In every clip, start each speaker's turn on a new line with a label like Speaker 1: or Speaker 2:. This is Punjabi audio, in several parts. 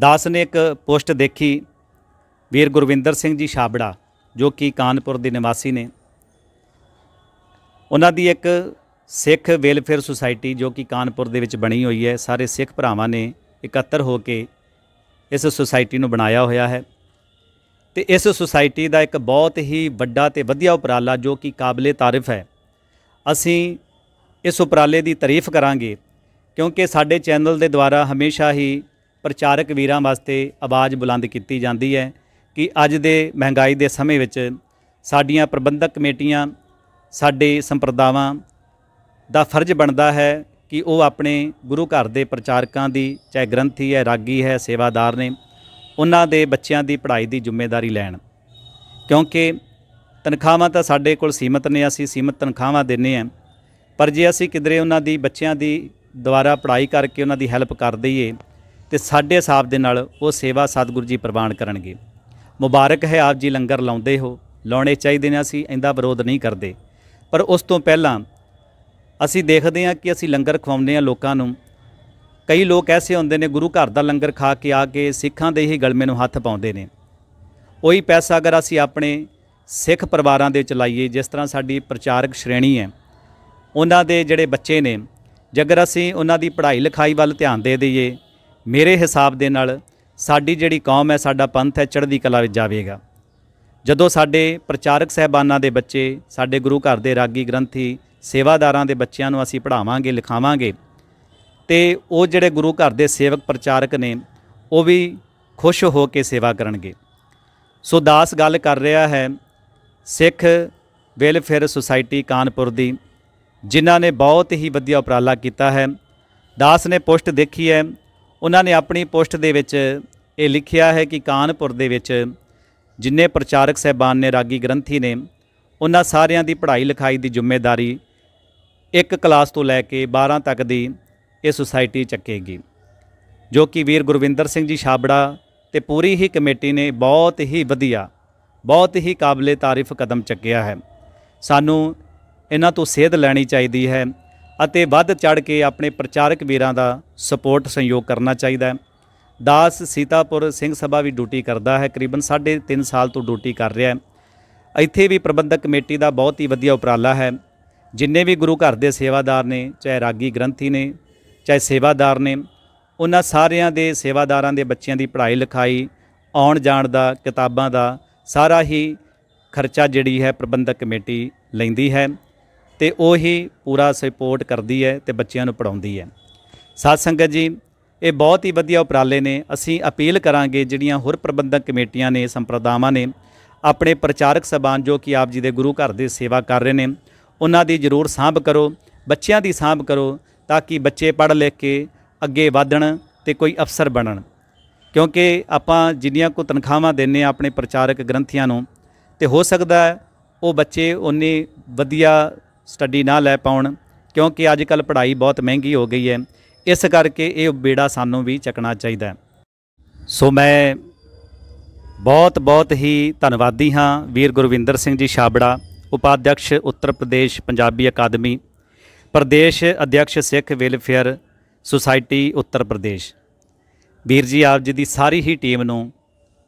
Speaker 1: ਦਾਸ ਨੇ ਇੱਕ ਪੋਸਟ ਦੇਖੀ ਵੀਰ ਗੁਰਵਿੰਦਰ ਸਿੰਘ ਜੀ ਛਾਬੜਾ ਜੋ ਕਿ ਕਾਨਪੁਰ ਦੇ ਨਿਵਾਸੀ ਨੇ ਉਹਨਾਂ ਦੀ ਇੱਕ ਸਿੱਖ ਵੈਲਫੇਅਰ ਸੁਸਾਇਟੀ ਜੋ ਕਿ ਕਾਨਪੁਰ ਦੇ ਵਿੱਚ ਬਣੀ ਹੋਈ ਹੈ ਸਾਰੇ ਸਿੱਖ ਭਰਾਵਾਂ ਨੇ ਇਕੱਤਰ ਹੋ ਕੇ ਇਸ ਸੁਸਾਇਟੀ ਨੂੰ ਬਣਾਇਆ ਹੋਇਆ ਹੈ ਤੇ ਇਸ ਸੁਸਾਇਟੀ ਦਾ ਇੱਕ ਬਹੁਤ ਹੀ ਵੱਡਾ ਤੇ ਵਧੀਆ ਉਪਰਾਲਾ ਜੋ ਕਿ ਕਾਬਲੇ ਤਾਰਿਫ ਹੈ ਅਸੀਂ ਇਸ ਉਪਰਾਲੇ ਦੀ ਤਾਰੀਫ ਕਰਾਂਗੇ ਕਿਉਂਕਿ ਸਾਡੇ ਚੈਨਲ ਦੇ ਦੁਆਰਾ ਹਮੇਸ਼ਾ ਹੀ ਪ੍ਰਚਾਰਕ ਵੀਰਾਂ ਵਾਸਤੇ ਆਵਾਜ਼ ਬੁਲੰਦ ਕੀਤੀ ਜਾਂਦੀ ਹੈ ਕਿ ਅੱਜ ਦੇ ਮਹਿੰਗਾਈ ਦੇ ਸਮੇਂ ਵਿੱਚ ਸਾਡੀਆਂ ਪ੍ਰਬੰਧਕ ਕਮੇਟੀਆਂ ਸਾਡੇ ਸੰਪਰਦਾਵਾਂ ਦਾ ਫਰਜ਼ ਬਣਦਾ ਹੈ ਕਿ ਉਹ ਆਪਣੇ ਗੁਰੂ ਘਰ ਦੇ ਪ੍ਰਚਾਰਕਾਂ ਦੀ ਚਾਹੇ ਗ੍ਰੰਥੀ ਹੈ ਰਾਗੀ ਹੈ ਸੇਵਾਦਾਰ ਨੇ ਉਹਨਾਂ ਦੇ ਬੱਚਿਆਂ ਦੀ ਪੜ੍ਹਾਈ ਦੀ ਜ਼ਿੰਮੇਵਾਰੀ ਲੈਣ ਕਿਉਂਕਿ ਤਨਖਾਹਾਂ ਤਾਂ ਸਾਡੇ ਕੋਲ ਸੀਮਤ ਨੇ ਅਸੀਂ ਸੀਮਤ ਤਨਖਾਹਾਂ ਦਿੰਨੇ ਆ ਪਰ ਜੇ ਅਸੀਂ ਕਿਦਰੇ ਉਹਨਾਂ ਦੀ ਬੱਚਿਆਂ ਦੀ ਦੁਆਰਾ ਪੜ੍ਹਾਈ ਕਰਕੇ ਉਹਨਾਂ ਦੀ ਹੈਲਪ ਕਰ ਦਈਏ ਤੇ ਸਾਡੇ ਹਿਸਾਬ ਦੇ ਨਾਲ ਉਹ ਸੇਵਾ ਸਤਿਗੁਰੂ ਜੀ ਪ੍ਰਵਾਨ ਕਰਨਗੇ ਮੁਬਾਰਕ ਹੈ ਆਪ ਜੀ ਲੰਗਰ ਲਾਉਂਦੇ ਹੋ ਲਾਉਣੇ ਚਾਹੀਦੇ ਨੇ ਅਸੀਂ ਐਂਦਾ ਵਿਰੋਧ ਨਹੀਂ ਕਰਦੇ ਪਰ ਉਸ ਤੋਂ ਪਹਿਲਾਂ ਅਸੀਂ ਦੇਖਦੇ ਹਾਂ ਕਿ ਅਸੀਂ ਲੰਗਰ ਖਵਾਉਂਦੇ ਹਾਂ ਲੋਕਾਂ ਨੂੰ ਕਈ ਲੋਕ ਐਸੇ ਹੁੰਦੇ ਨੇ ਗੁਰੂ ਘਰ ਦਾ ਲੰਗਰ ਖਾ ਕੇ ਆ ਕੇ ਸਿੱਖਾਂ ਦੇ ਹੀ ਗਲਮੇ ਨੂੰ ਹੱਥ ਪਾਉਂਦੇ ਨੇ ਉਹੀ ਪੈਸਾ ਅਗਰ ਅਸੀਂ ਆਪਣੇ ਸਿੱਖ ਪਰਿਵਾਰਾਂ ਦੇ ਚਲਾਈਏ ਜਿਸ ਤਰ੍ਹਾਂ ਸਾਡੀ ਪ੍ਰਚਾਰਕ ਸ਼੍ਰੇਣੀ ਹੈ ਉਹਨਾਂ ਦੇ ਜਿਹੜੇ ਬੱਚੇ ਨੇ ਜੇਕਰ ਅਸੀਂ ਉਹਨਾਂ ਦੀ ਪੜ੍ਹਾਈ ਲਿਖਾਈ ਵੱਲ ਧਿਆਨ ਦੇ ਦਈਏ ਮੇਰੇ ਹਿਸਾਬ ਦੇ ਨਾਲ ਸਾਡੀ ਜਿਹੜੀ ਕੌਮ ਹੈ ਸਾਡਾ ਪੰਥ ਹੈ ਚੜ੍ਹਦੀ ਕਲਾ ਵਿੱਚ ਜਾਵੇਗਾ ਜਦੋਂ ਸਾਡੇ ਪ੍ਰਚਾਰਕ ਸਹਿਬਾਨਾਂ ਦੇ ਬੱਚੇ ਸਾਡੇ ਗੁਰੂ ਘਰ ਦੇ ਰਾਗੀ ਗ੍ਰੰਥੀ ਸੇਵਾਦਾਰਾਂ ਦੇ ਬੱਚਿਆਂ ਨੂੰ ਅਸੀਂ ਪੜ੍ਹਾਵਾਂਗੇ ਲਿਖਾਵਾਂਗੇ ਤੇ ਉਹ ਜਿਹੜੇ ਗੁਰੂ ਘਰ ਦੇ ਸੇਵਕ ਪ੍ਰਚਾਰਕ ਨੇ ਉਹ ਵੀ ਖੁਸ਼ ਹੋ ਕੇ ਸੇਵਾ ਕਰਨਗੇ ਸੋ ਦਾਸ ਗੱਲ ਕਰ ਰਿਹਾ ਹੈ ਸਿੱਖ ਵੈਲਫੇਅਰ ਸੁਸਾਇਟੀ ਕਾਨਪੁਰ ਦੀ ਜਿਨ੍ਹਾਂ ਨੇ ਬਹੁਤ ਹੀ ਵਧੀਆ ਉਪਰਾਲਾ ਕੀਤਾ ਹੈ ਦਾਸ ਨੇ ਪੋਸਟ ਦੇਖੀ ਹੈ ਉਹਨਾਂ ਨੇ ਆਪਣੀ ਪੋਸਟ ਦੇ ਵਿੱਚ ਇਹ ਲਿਖਿਆ ਹੈ ਕਿ ਕਾਨਪੁਰ ਦੇ ਵਿੱਚ ਜਿੰਨੇ ਪ੍ਰਚਾਰਕ ਸਹਿਬਾਨ ਨੇ ਰਾਗੀ ਗ੍ਰੰਥੀ ਨੇ ਉਹਨਾਂ ਸਾਰਿਆਂ ਦੀ ਪੜ੍ਹਾਈ ਲਿਖਾਈ ਦੀ ਜ਼ਿੰਮੇਵਾਰੀ ਇੱਕ ਕਲਾਸ ਤੋਂ ਲੈ ਕੇ 12 ਤੱਕ ਦੀ ਇਹ ਸੁਸਾਇਟੀ ਚੱਕੇਗੀ ਜੋ ਕਿ ਵੀਰ ਗੁਰਵਿੰਦਰ ਸਿੰਘ ਜੀ ਛਾਬੜਾ ਤੇ ਪੂਰੀ ਹੀ ਕਮੇਟੀ ਨੇ ਬਹੁਤ ਹੀ ਵਧੀਆ ਬਹੁਤ ਹੀ ਕਾਬਲੇ ਤਾਰੀਫ ਕਦਮ ਚੱਕਿਆ ਹੈ ਸਾਨੂੰ ਇਹਨਾਂ ਤੋਂ ਸੇਧ ਲੈਣੀ ਚਾਹੀਦੀ ਹੈ ਅਤੇ ਵੱਧ ਚੜ ਕੇ ਆਪਣੇ ਪ੍ਰਚਾਰਕ ਵੀਰਾਂ ਦਾ ਸਪੋਰਟ ਸਹਿਯੋਗ ਕਰਨਾ ਚਾਹੀਦਾ ਹੈ ਦਾਸ ਸੀਤਾਪੁਰ ਸਿੰਘ ਸਭਾ ਵੀ ਡਿਊਟੀ ਕਰਦਾ ਹੈ ਕਰੀਬਨ 3.5 ਸਾਲ ਤੋਂ ਡਿਊਟੀ ਕਰ ਰਿਹਾ ਹੈ ਇੱਥੇ ਵੀ ਪ੍ਰਬੰਧਕ ਕਮੇਟੀ ਦਾ ਬਹੁਤ ਹੀ ਵਧੀਆ ਉਪਰਾਲਾ ਹੈ ਜਿੰਨੇ ਵੀ ਗੁਰੂ ਘਰ ਦੇ ਸੇਵਾਦਾਰ ਨੇ ਚਾਹੇ ਰਾਗੀ ਗ੍ਰੰਥੀ ਨੇ ਚਾਹੇ ਸੇਵਾਦਾਰ ਨੇ ਉਹਨਾਂ ਸਾਰਿਆਂ ਦੇ ਸੇਵਾਦਾਰਾਂ ਦੇ ਬੱਚਿਆਂ ਦੀ ਪੜ੍ਹਾਈ ਲਿਖਾਈ ਆਉਣ ਜਾਣ ਦਾ ਕਿਤਾਬਾਂ ਦਾ ਸਾਰਾ ਹੀ ਖਰਚਾ ਜਿਹੜੀ ਹੈ ਪ੍ਰਬੰਧਕ ਕਮੇਟੀ ਲੈਂਦੀ ਹੈ ਤੇ ਉਹ ਹੀ ਪੂਰਾ ਸਪੋਰਟ ਕਰਦੀ ਹੈ ਤੇ ਬੱਚਿਆਂ ਨੂੰ ਪੜਾਉਂਦੀ ਹੈ ਸਾਧ ਸੰਗਤ ਜੀ ਇਹ ਬਹੁਤ ਹੀ ਵਧੀਆ ਉਪਰਾਲੇ ਨੇ ਅਸੀਂ ਅਪੀਲ ਕਰਾਂਗੇ ਜਿਹੜੀਆਂ ਹੋਰ ਪ੍ਰਬੰਧਕ ਕਮੇਟੀਆਂ ਨੇ ਸੰਪਰਦਾਵਾਂ ਨੇ ਆਪਣੇ ਪ੍ਰਚਾਰਕ ਸਬਾਨ ਜੋ ਕਿ ਆਪ ਜੀ ਦੇ ਗੁਰੂ ਘਰ ਦੇ ਸੇਵਾ ਕਰ ਰਹੇ ਨੇ ਉਹਨਾਂ ਦੀ ਜ਼ਰੂਰ ਸਾਂਭ ਕਰੋ ਬੱਚਿਆਂ ਦੀ ਸਾਂਭ ਕਰੋ ਤਾਂ ਕਿ ਬੱਚੇ ਪੜ੍ਹ ਲਿਖ ਕੇ ਅੱਗੇ ਵਧਣ ਤੇ ਕੋਈ ਅਫਸਰ ਬਣਨ ਕਿਉਂਕਿ ਆਪਾਂ ਜਿੰਨੀਆਂ ਕੋ ਤਨਖਾਹਾਂ ਦਿੰਨੇ ਆ ਆਪਣੇ ਪ੍ਰਚਾਰਕ ਗ੍ਰੰਥੀਆਂ ਨੂੰ ਤੇ ਹੋ ਸਕਦਾ ਉਹ ਬੱਚੇ ਉਹਨੇ ਵਧੀਆ ਸਟੱਡੀ ਨਾ ਲੈ ਪਾਉਣ ਕਿਉਂਕਿ ਅੱਜ ਕੱਲ ਪੜ੍ਹਾਈ ਬਹੁਤ ਮਹਿੰਗੀ ਹੋ ਗਈ ਹੈ ਇਸ ਕਰਕੇ ਇਹ ਬੇੜਾ ਸਾਨੂੰ ਵੀ ਚੱਕਣਾ ਚਾਹੀਦਾ ਸੋ ਮੈਂ ਬਹੁਤ ਬਹੁਤ ਹੀ ਧੰਨਵਾਦੀ ਹਾਂ ਵੀਰ ਗੁਰਵਿੰਦਰ ਸਿੰਘ ਜੀ ਛਾਬੜਾ ਉਪਾਧਿਆਕਸ਼ ਉੱਤਰ ਪ੍ਰਦੇਸ਼ ਪੰਜਾਬੀ ਅਕਾਦਮੀ ਪ੍ਰਦੇਸ਼ ਅਧਿਆਕਸ਼ ਸਿੱਖ ਵੈਲਫੇਅਰ ਸੁਸਾਇਟੀ ਉੱਤਰ ਪ੍ਰਦੇਸ਼ ਵੀਰ ਜੀ ਆਪ ਜੀ ਦੀ ਸਾਰੀ ਹੀ ਟੀਮ ਨੂੰ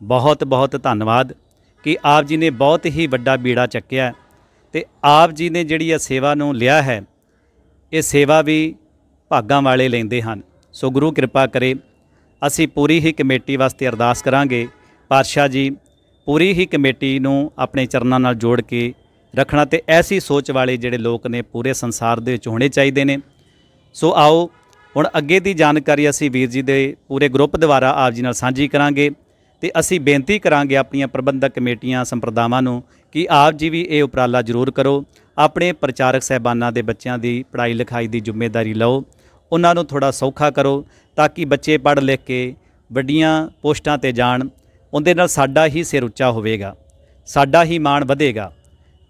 Speaker 1: ਬਹੁਤ ਬਹੁਤ ਧੰਨਵਾਦ ਕਿ ਆਪ ਜੀ ਨੇ ਬਹੁਤ ਹੀ ਵੱਡਾ ਬੀੜਾ ਚੱਕਿਆ ਤੇ ਆਪ ਜੀ ਨੇ ਜਿਹੜੀ ਇਹ ਸੇਵਾ ਨੂੰ ਲਿਆ ਹੈ ਇਹ ਸੇਵਾ ਵੀ ਭਾਗਾਂ ਵਾਲੇ ਲੈਂਦੇ ਹਨ ਸੋ ਗੁਰੂ ਕਿਰਪਾ ਕਰੇ ਅਸੀਂ ਪੂਰੀ ਹੀ ਕਮੇਟੀ ਵਾਸਤੇ ਅਰਦਾਸ ਕਰਾਂਗੇ ਪਾਤਸ਼ਾਹ ਜੀ ਪੂਰੀ ਹੀ ਕਮੇਟੀ ਨੂੰ ਆਪਣੇ ਚਰਨਾਂ ਨਾਲ ਜੋੜ ਕੇ ਰੱਖਣਾ ਤੇ ਐਸੀ ਸੋਚ ਵਾਲੇ ਜਿਹੜੇ ਲੋਕ ਨੇ ਪੂਰੇ ਸੰਸਾਰ ਦੇ ਵਿੱਚ ਹੋਣੇ ਚਾਹੀਦੇ ਨੇ ਸੋ ਆਓ ਹੁਣ ਅੱਗੇ ਦੀ ਜਾਣਕਾਰੀ ਅਸੀਂ ਵੀਰ ਜੀ ਦੇ ਪੂਰੇ ਗਰੁੱਪ ਦੁਆਰਾ ਆਪ ਜੀ ਨਾਲ ਸਾਂਝੀ ਕਰਾਂਗੇ ਤੇ ਅਸੀਂ ਬੇਨਤੀ ਕਰਾਂਗੇ ਆਪਣੀਆਂ ਪ੍ਰਬੰਧਕ ਕਮੇਟੀਆਂ ਸੰਪਰਦਾਵਾਂ ਨੂੰ ਕਿ ਆਪ ਜੀ ਵੀ ਇਹ ਉਪਰਾਲਾ ਜ਼ਰੂਰ ਕਰੋ ਆਪਣੇ ਪ੍ਰਚਾਰਕ ਸਹਿਬਾਨਾਂ ਦੇ ਬੱਚਿਆਂ ਦੀ ਪੜ੍ਹਾਈ ਲਿਖਾਈ ਦੀ ਜ਼ਿੰਮੇਵਾਰੀ ਲਓ ਉਹਨਾਂ ਨੂੰ ਥੋੜਾ ਸੌਖਾ ਕਰੋ ਤਾਂ ਕਿ ਬੱਚੇ ਪੜ੍ਹ ਲਿਖ ਕੇ ਵੱਡੀਆਂ ਪੋਸਟਾਂ ਤੇ ਜਾਣ ਉਹਦੇ ਨਾਲ ਸਾਡਾ ਹੀ ਸਿਰ ਉੱਚਾ ਹੋਵੇਗਾ ਸਾਡਾ ਹੀ ਮਾਣ ਵਧੇਗਾ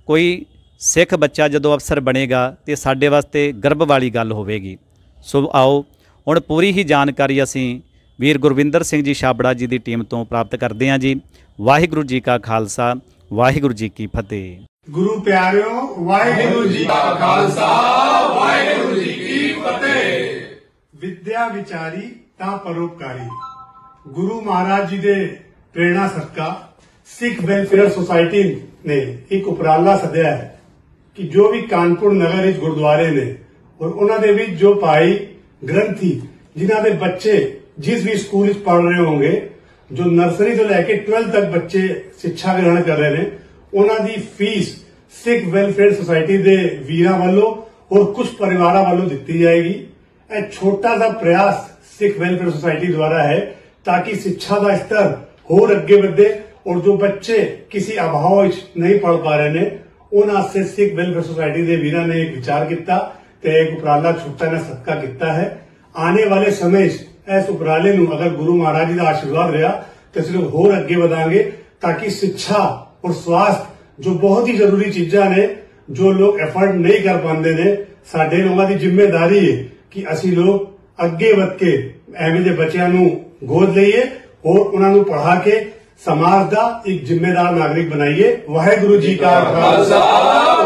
Speaker 1: ਕੋਈ ਸਿੱਖ ਬੱਚਾ ਜਦੋਂ ਅਫਸਰ ਬਣੇਗਾ ਤੇ ਸਾਡੇ ਵਾਸਤੇ ਗਰਭ ਵਾਲੀ ਗੱਲ ਹੋਵੇਗੀ ਸੋ ਆਓ ਹੁਣ ਪੂਰੀ ਹੀ ਜਾਣਕਾਰੀ ਅਸੀਂ ਵੀਰ ਗੁਰਵਿੰਦਰ ਸਿੰਘ ਜੀ ਛਾਬੜਾ ਜੀ ਦੀ ਟੀਮ ਤੋਂ ਪ੍ਰਾਪਤ ਕਰਦੇ ਹਾਂ ਜੀ ਵਾਹਿਗੁਰੂ ਜੀ ਕਾ ਖਾਲਸਾ ਵਾਹਿਗੁਰੂ ਜੀ ਕੀ ਫਤਿਹ
Speaker 2: ਗੁਰੂ ਪਿਆਰਿਓ ਵਾਹਿਗੁਰੂ ਜੀ ਕਾ ਖਾਲਸਾ ਵਾਹਿਗੁਰੂ ਜੀ ਕੀ ਫਤਿਹ ਵਿਦਿਆ ਵਿਚਾਰੀ ਤਾਂ ਪਰਉਪਕਾਰੀ ਗੁਰੂ ਮਹਾਰਾਜ ਜੀ ਦੇ ਪ੍ਰੇਰਣਾ ਸਦਕਾ ਸਿੱਖ ਵੈਲਫੇਅਰ ਸੁਸਾਇਟੀ ਨੇ ਇੱਕ ਉਪਰਾਲਾ ਸੱਦਿਆ ਹੈ ਕਿ ਜੋ ਵੀ ਕਾਨਪੁਰ ਨਗਰ ਵਿੱਚ ਗੁਰਦੁਆਰੇ ਨੇ ਔਰ ਉਹਨਾਂ ਦੇ ਵਿੱਚ ਜੋ ਭਾਈ ਗ੍ਰੰਥੀ ਜਿਨ੍ਹਾਂ ਦੇ ਬੱਚੇ ਜਿਸ ਵੀ ਸਕੂਲ ਵਿੱਚ ਪੜ੍ਹ ਰਹੇ ਹੋਣਗੇ ਜੋ ਨਰਸਰੀ ਤੋਂ ਲੈ ਕੇ 12 ਤੱਕ ਬੱਚੇ ਸਿੱਖਿਆ ਗ੍ਰਹਿਣ ਕਰ ਰਹੇ ਨੇ ਉਹਨਾਂ ਦੀ ਫੀਸ ਸਿੱਖ ਵੈਲਫੇਅਰ ਸੁਸਾਇਟੀ ਦੇ ਵੀਰਾਂ ਵੱਲੋਂ ਔਰ ਕੁਝ ਪਰਿਵਾਰਾਂ ਵੱਲੋਂ ਦਿੱਤੀ ਜਾਏਗੀ ਇਹ ਛੋਟਾ ਜਿਹਾ ਪ੍ਰਯਾਸ ਸਿੱਖ ਵੈਲਫੇਅਰ ਸੁਸਾਇਟੀ ਦੁਆਰਾ ਹੈ ਤਾਂ ਕਿ ਸਿੱਖਿਆ ਦਾ ਸਤਰ ਹੋਰ ਅੱਗੇ ਵਧੇ ਔਰ ਜੋ ਬੱਚੇ ਕਿਸੇ ਅਭਾਵ ਵਿੱਚ ਨਹੀਂ ਪੜ ਪਾ ਰਹੇ ਨੇ ਉਹਨਾਂ ਵਾਸਤੇ ਸਿੱਖ ਵੈਲਫੇਅਰ ਸੁਸਾਇਟੀ ਦੇ ਵੀਰਾਂ ਨੇ ਇੱਕ ਵਿਚਾਰ ਕੀਤਾ ਤੇ ਇੱਕ ਉਪਰਾਲਾ ਛੁੱਟਾ ਨੇ ਸਦਕਾ ਕੀਤਾ ਹੈ ਆਉਣ ਵਾਲੇ ਸਮੇਂ 'ਚ ਇਸ ਉਪਰਾਲੇ ਨੂੰ ਅਗਰ ਗੁਰੂ ਮਹਾਰਾਜ ਜੀ ਦਾ ਆਸ਼ੀਰਵਾਦ ਰਿਹਾ ਤੇ ਅਸੀਂ ਹੋਰ ਅੱਗੇ ਵਧਾਂਗੇ ਤਾਂ ਕਿ ਸਿੱਖਿਆ ਔਰ ਸਵਾਸਥ ਜੋ ਬਹੁਤ ਹੀ ਜ਼ਰੂਰੀ ਚੀਜ਼ਾਂ ਨੇ ਜੋ ਲੋਕ ਐਫਰਟ ਨਹੀਂ ਕਰ ਪਾਉਂਦੇ ਨੇ ਸਾਡੇ ਲੋਕਾਂ ਦੀ ਜ਼ਿੰਮੇਵਾਰੀ ਹੈ ਕਿ ਅਸੀਂ ਲੋਕ ਅੱਗੇ ਵਧ ਕੇ ਐਵੇਂ ਦੇ ਬੱਚਿਆਂ ਨੂੰ ਗੋਦ ਲਈਏ ਔਰ ਉਹਨਾਂ ਨੂੰ ਪੜ੍ਹਾ ਕੇ ਸਮਾਜ ਦਾ ਇੱਕ ਜ਼ਿੰਮੇਦਾਰ ਨਾਗਰਿਕ ਬਣਾਈਏ ਵਾਹਿਗੁਰੂ ਜੀ ਕਾ ਖਾਲਸਾ